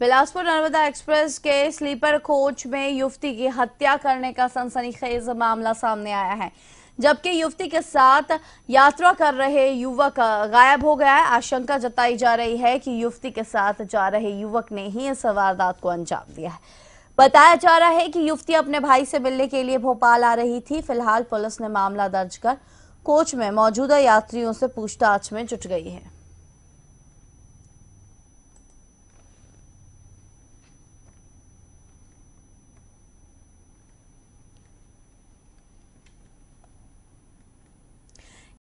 Bilaspur Narmada express के sleeper coach में युवती की हत्या करने का सनसनीखेज मामला सामने आया है जबकि युवती के साथ यात्रा कर रहे युवक गायब हो गया है आशंका जताई जा रही है कि युवती के साथ जा रहे युवक ने ही इस वारदात को अंजाम दिया है बताया जा रहा है कि युवती अपने भाई से मिलने के लिए भोपाल आ रही थी फिलहाल पुलिस ने मामला दर्ज कर कोच में मौजूदा यात्रियों से पूछताछ में जुट गई है